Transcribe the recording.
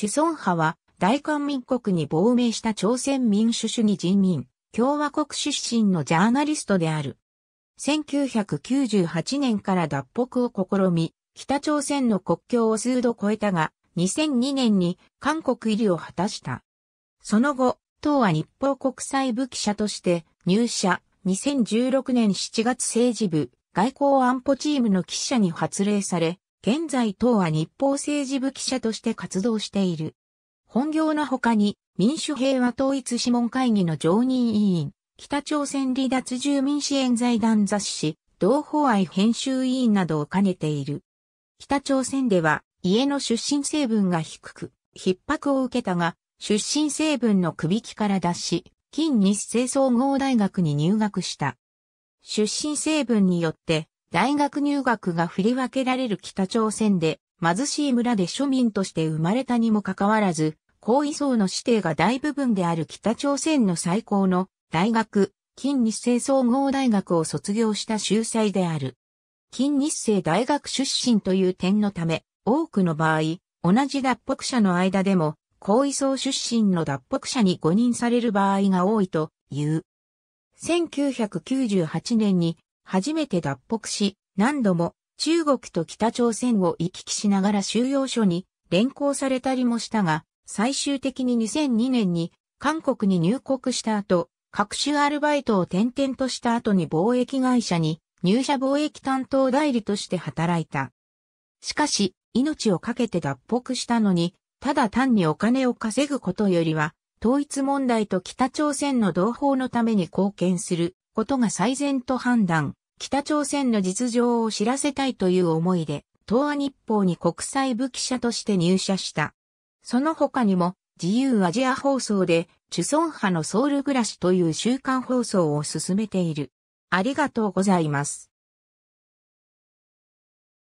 主孫派は大韓民国に亡命した朝鮮民主主義人民共和国出身のジャーナリストである。1998年から脱北を試み、北朝鮮の国境を数度越えたが、2002年に韓国入りを果たした。その後、党は日報国際部記者として入社、2016年7月政治部外交安保チームの記者に発令され、現在党は日報政治部記者として活動している。本業の他に民主平和統一諮問会議の常任委員、北朝鮮離脱住民支援財団雑誌、同胞愛編集委員などを兼ねている。北朝鮮では家の出身成分が低く、逼迫を受けたが、出身成分の首輝から脱し、近日清総合大学に入学した。出身成分によって大学入学が振り分けられる北朝鮮で、貧しい村で庶民として生まれたにもかかわらず、高位層の指定が大部分である北朝鮮の最高の大学、金日成総合大学を卒業した秀才である。金日成大学出身という点のため、多くの場合、同じ脱北者の間でも、高位層出身の脱北者に誤認される場合が多いという。1998年に初めて脱北し、何度も中国と北朝鮮を行き来しながら収容所に連行されたりもしたが、最終的に2002年に韓国に入国した後、各種アルバイトを転々とした後に貿易会社に入社貿易担当代理として働いた。しかし、命を懸けて脱北したのに、ただ単にお金を稼ぐことよりは、統一問題と北朝鮮の同胞のために貢献することが最善と判断、北朝鮮の実情を知らせたいという思いで、東亜日報に国際武器者として入社した。その他にも、自由アジア放送で、チュソン派のソウル暮らしという週刊放送を進めている。ありがとうございます。